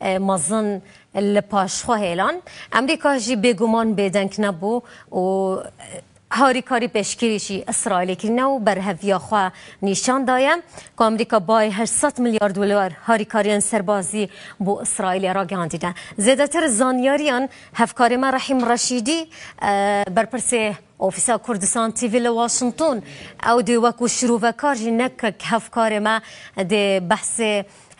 مزن لپاشخوا هیلان امریکا جی بگومان بدنک نبو و هاری کاری پشکیریشی اسرائیل کرنه و برهویا خوا نشان دایم که امریکا بای 800 میلیارد دلار هاری کاریان سربازی بو اسرائیل را گاندیدن زیدتر زانیاریان هفکاری ما رحیم رشیدی برپرسه اوفیسا کردستان تیوی لواشنطن او دی وکو شروع کار جی نکک هفکاری ما دی بحث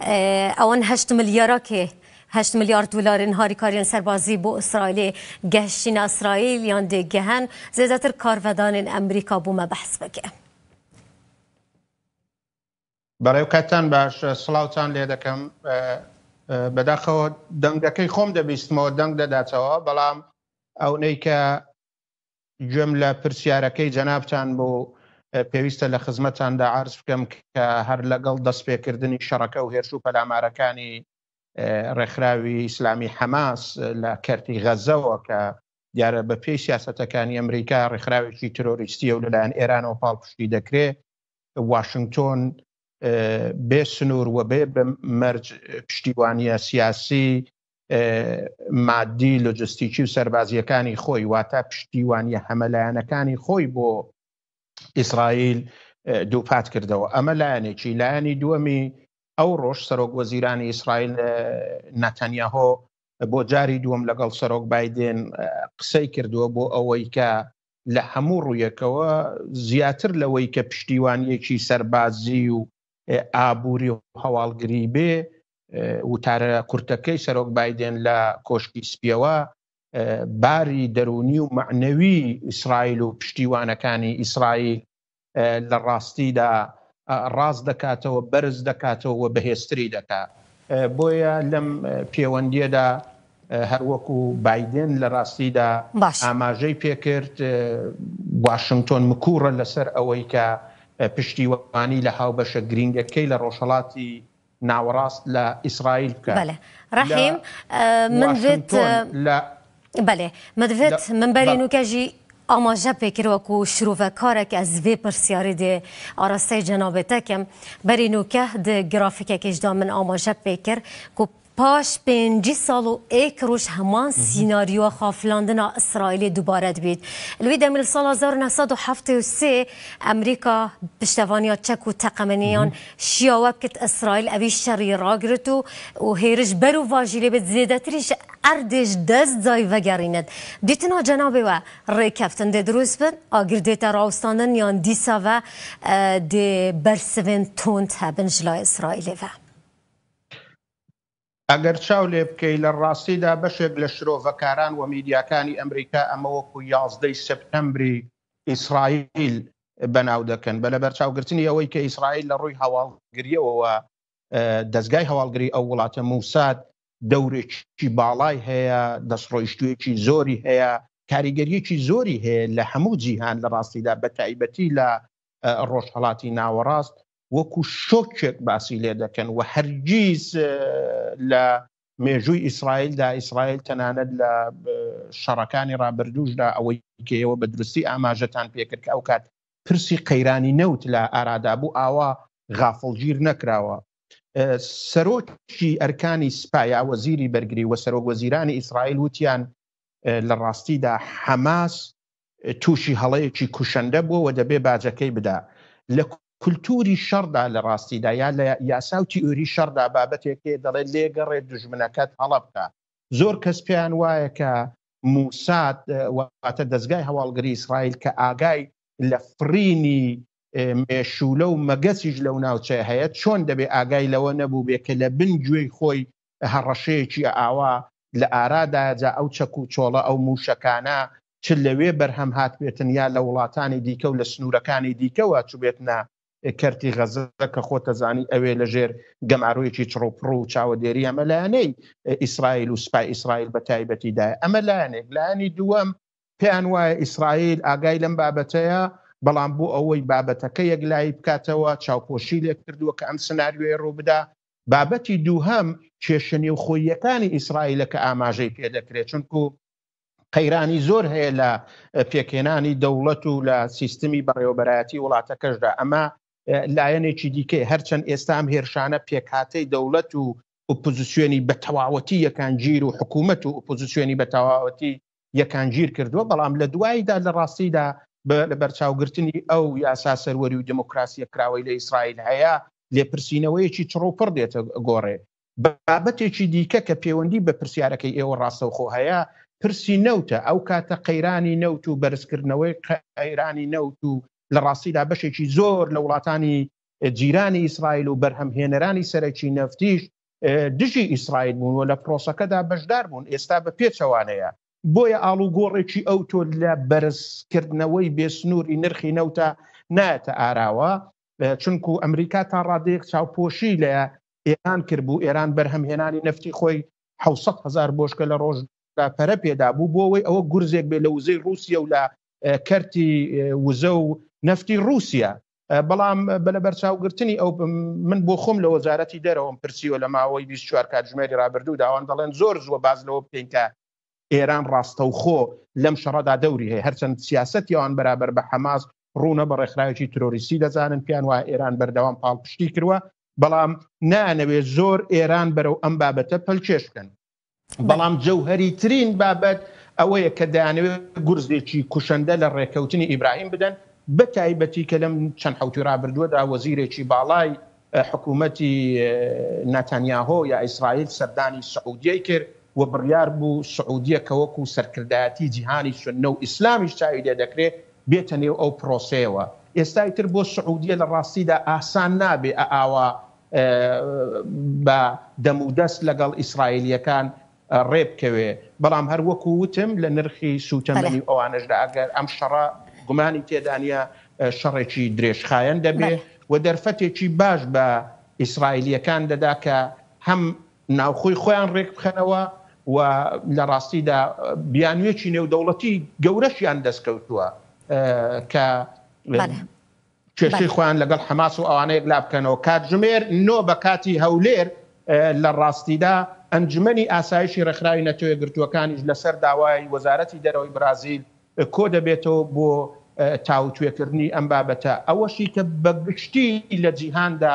ئەوان هەشت ملیارەکێ. 8 میلیارد دلارên harîkarên serbazî bo İsraîlê gehşîna İsraîl yan dê gehen zêdetir karvedanên Emerîka bû me behs bike. بەڕێوکەتان باش سلااوان لێ دەکەم بەداخەوە دەنگەکەی خۆم دەبیستمەوە دەنگ دەداتەوە بەڵام ئەو نەی کە گوێم لە پرسیارەکەی جەنابان بۆ پێویستە لە خزمەتاندا عرض بکەم کە هەر لەگەڵ دەستپێکردنی شەڕەکە و هێرش و پەلامارەکانی ڕێکخراوی ئیسلامی حەماس لە کەرتی غەزەوە کە دیارە بە پێی سیاستەکانی ئەمریکا ڕێکخراوێکی تۆریستیە و لەلایەن ئێرانەوە پاڵپشتی دەکرێ واሽنگتۆن بێ سنوور و بێ بە مەرج پشتیوانیە سیاسی مادی لۆجستیکی و سەربازیەکانی خۆی واتە پشتیوانیە هەمەلایەنەکانی خۆی بۆ ئیسرائیل دووپات کردەوە ئەمە لایەنێکی لایەنی دووەمی ئەو ڕۆژ سەرۆک وەزیرانی ئیسرائیل نەتەنیاهۆ بۆ جاری دووەم لەگەڵ سەرۆک بادێن قسەی کردووە بۆ ئەوەی کە لە هەموو ڕوویەکەوە زیاتر لەوەی کە پشتیوانیەکی سەربازی و ئابووری و هەواڵگری بێ وتارە کورتەکەی سەرۆک بادێن لە کۆشکی سپیەوە باری دەرونی و معنەوی ئیسرائیل و پشتیوانەکانی ئیسرائیل لە ڕاستیدا ڕاست دەکاتەوە بەرز دەکاتەوە بەهێستری دەکات بۆیە لەم پەیوەندیەدا هەروەکو بادن لە ڕاستیدا ئاماژەی پێکرد واشنگتۆن مکوڕە لەسەر ئەوەی کە پشتیوەانی لە هاوبەشە گرنگەکەی لە ڕۆژهڵاتی ناوەڕاست لە ئیسرائیل بکە ڕحیم منت لە بله مدوید منبری نوکجی آماجه پیکر وکو شروع کارک از وی پرسیاری دی آراسته جناب تکم بری نوکه دی گرافیک کش دامن آماجه پیکر کو پاش پنجی سال و ایک روش همان سیناریو خافلاندنا اسرائیل دوباره بید لوی دمیل سال 1973 امریکا پشتوانیا چک و تقمنیان شیاوه کت اسرائیل اوی شری را گرتو و هیرش برو واجیلی بید زیده تریش اردش دست زای وگریند دیتنا جنابه و ریکفتن ده دروس بند آگر دیتا راوستاندن یان دیسا و دی برسوین تونت هبن جلای اسرائیل و ئەگەر چاو لێ بکەی لە ڕاستیدا بەشێک لە شرۆڤەکاران و میدیاکانی ئەمریکا ئەمەوەکو یازدەی سپتمبری ئیسرائیل بەناو دەکەن بە لەبەر چاوگرتنی ئەوەی کە ئیسرائیل لە ڕووی هەواڵگریەوەەوە دەستگای هەواڵگری ئەو وڵاتە مووسات دەورێکی باڵای هەیە دەستڕۆیشتویەکی زۆری هەیە کاریگەریەکی زۆری هەیە لە هەموو جیهان لە ڕاستیدا بە تایبەتی لە ڕۆژهڵاتی ناوەڕاست وەکو شۆکێک باسی لێ دەکەن و هەرگیز لە مێژووی ئیسرائیلدا ئیسرائیل تەنانەت لە شەڕەکانی رابرردوشدا ئەوەی کەوە بە درستی ئاماژەتان پێکرد ئەو کات پرسی قەیرانی نەوت لە ئارادابوو ئاوا غافڵگیر نەکراوە سەرۆکی ئەرکانی سپایا وەزیری بەرگری و سەرۆک وەزیرانی ئیسرائیل وتیان لە ڕاستیدا حەماس تووشی هەڵەیەکی کوشندە بووەوە دەبێ باجەکەی بدا لە کولتوری شەردا لە ڕاستیدا یا لە یاساوتی ئوری شەردا بابەتێکێ دەڵێ لێگەڕێ دژمنەکەت هەڵە بکە زۆر کەس پێیان وایە کە موسات واتە دەستگای هەواڵگری ئیسرائیل کە ئاگای لە فرینی مێشولە و مەگەسیش لەو ناوچە هەیە چۆن دەبێ ئاگای لەوە نەبوو بێ کە لە بنگوێی خۆی هەڕەشەیەکی ئاوا لە ئاراداجا ئەو چەک و چۆڵە ئەو موشەکانە چ لەوێ بەرهەم هات بێتن یا لە وڵاتانی دیکە و لە سنوورەکانی دیکەەوە چوبێتە کەرتی غەزە کە خۆ دەزانی ئەوێ لەژێر گەماروویەکی چڕۆپڕ و چاوەدێری ئەمە لایەنەی ئیسرائیل و سپای ئیسرائیل بە تایبەتیداە ئەمە لایەنێک لایانی دووەم پێیان وایە ئیسرائیل ئاگای لەم بابەتەیە بەڵام بوو ئەوەی بابەتەکە یەکلای بکاتەوە چاوپۆشی لێ کردووە کە ئەم سناریوێ ڕووبدا بابەتی دووهەم کێشنی و خۆیەکانی ئیسرائیلە کە ئاماژەی پێدەکرێت چونکو قەیرانی زۆر هەیە لە پێکێنانی دەوڵەت و لە سیستمی بەڕێوەبەرایەتی وڵاتەکەشدا ئەمە لایەنێکی دیکە هەرچەند ئێستا ئەم هێرشانە پێکاتەی دەوڵەت و ئۆپۆزیسیۆنی بە تەواوەتی یەکان گیر و حکوومەت و ئۆپۆزیسیۆنی بە تەواوەتی یەکان گیر کردووە بەڵام لە دواییدا لە ڕاستیدا لە بەرچاوگرتنی ئەو یاسا سەروەری و دموکراسی کراوەی لە ئیسرائیل هەیە لێپرسینەوەیەکی چڕۆپڕ دێتە گۆڕێ بابەتێکی دیکە کە پەیوەندی بە پرسیارەکەی ئێوە ڕاستەوخۆ هەیە پرسی نەوتە ئەو کاتە قەیرانی نەوت و بەرزکردنەوەی قەیرانی نەوت و لە ڕاستیدا بەشێکی زۆر لە وڵاتانی جیرانی ئیسرائیل و بەرهەمهێنەرانی سەرەکی نەفتیش دژی ئیسرائیل بوون و لە پرۆسەکەدا بەشدار بوون ئێستا بە پێچەوانەیە بۆیە ئاڵوگۆڕێکی ئەو تۆ لە بەرزکردنەوەی بێسنووری نرخی نەوتە ناتە ئاراوە چونکو ئەمریکا تا ڕادێک چاوپۆشی لە ئێران کردبوو ئێران بەرهەمهێنانی نفتی خۆی 600 هزار بۆشکە لە ڕۆژ پەرە پێدا بوو بۆەوەی ئەوە گورزێک بێ لە وزەی رووسیا و لە کەرتی وزە و نفتی رووسیا بەڵام بەلە بەرچاوگرتنی ئەو من بۆ خۆم لە وەزارەتی دەرەوەم پرسیوە لە ماوەی 24 کاتژمێری رابرردوو داوان دەڵێن زۆر زووە باز لەوە بکەینکە ئێران ڕاستە و خۆ لەم شەڕدا دەوری هەیە هەرچەند سیاستیان بەرابەر بە حەماز ڕوونە بە ڕێکخراوێکی تروریستی دەزانن پیان وە ئێران بەردەوام پاڵپشتی کردووە بەڵام نانەوێت زۆر ئێران بەرەو ئەم بابەتە پەلچێشکن بەڵام جەوهری ترین بابەت ئەوەیە کە دەیانوێت گورزێکی کوشندە لە ڕێکەوتنی ئیبراهیم بدەن بە تایبەتی کە لەم چەند حوتی رابردووەدا وەزیرێکی باڵای حکوومەتی ناتانیاهۆ یا ئیسرائیل سەردانی سعودیە کرد و بڕیار بوو سعودیە کەوەکو سەرکردایەتی جیهانی سنە و ئیسلامیش چاوی لێ دەکرێت بێتە نێو ئەو پرۆسەیەوە ئێستای تر بۆ سعودیە لە ڕاستیدا ئاسان نابێ ئاوا بە دەمودەست لەگەڵ ئیسرائیلیەکان ڕێ بکەوێ بەڵام هەر وەکو وتم لە نرخی سووتەمەنی ئەوانشدا ئەگەر ئەم شەڕ گومانی تێدانیا شەڕێکی درێژخایەن دەبێت و دەرفەتێکی باش بە ئیسرائیلیەکان دەدا کە هەم ناوخۆی خۆیان ڕێک بخەنەوە و لە ڕاستیدا بیانوێکی نێودەوڵەتی گەورەشیان دەستکەوتووە کە کێشەی خۆیان لەگەڵ حماس و ئەوانەیەک لا بکەنەوە کاتژمێر نۆ بە کاتی هەولێر لە ڕاستیدا ئەنجمەی ئاسایشی ڕخراوی نەتۆی گرتوەکانیش لەسەر داوای وەزارەتی دەرەوەی برازیل کۆ دەبێتەوە بۆ تاوتێکردنی ئەم بابەتە ئەوەشی کە بەگشتی لە جیهاندا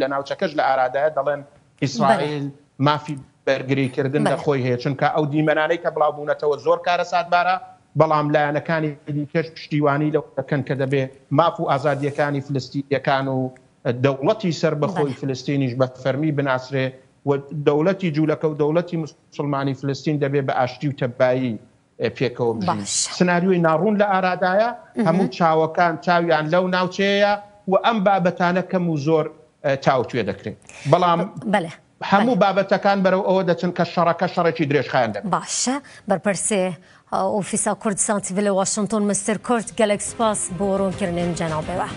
لە ناوچەکەش لە ئارادایە دەڵێن ئیسرائیل مافی بەرگریکردن لە خۆی هەیە چونکە ئەو دیمەانەی کە بڵاوبوونەتەوە زۆر کارە ساتبارە بەڵام لایەنەکانی دیکەش پشتیوانی لە دەکەن کە دەبێ ماف و ئازادیەکانی فلستیەکان و دەوڵەتی سەر بەخۆی فلستینیش بە فەرمی بناسرێ دەوڵەتی جوولەکە و دەوڵەتی مسلمانی فلستین دەبێ بە ئاشتی و تەبایی پێکەوە سناریوی ناڕوون لە ئارادایە هەموو چاوەکان چاویان لەو ناوچەیە و ئەم بابەتانە کەم و زۆر چاوتێ دەکرێت بەڵام هەموو بابەتەکان بەرەو ئەوە دەچن کە شەڕەکە شەڕێکی درێژخیان دە باشە بەرپرسێ ئۆفیسا کوردستان تیڤ لە وااشنگتن مستر کورت گەلکسپاس بۆ ڕوونکردن جەناوبەوە.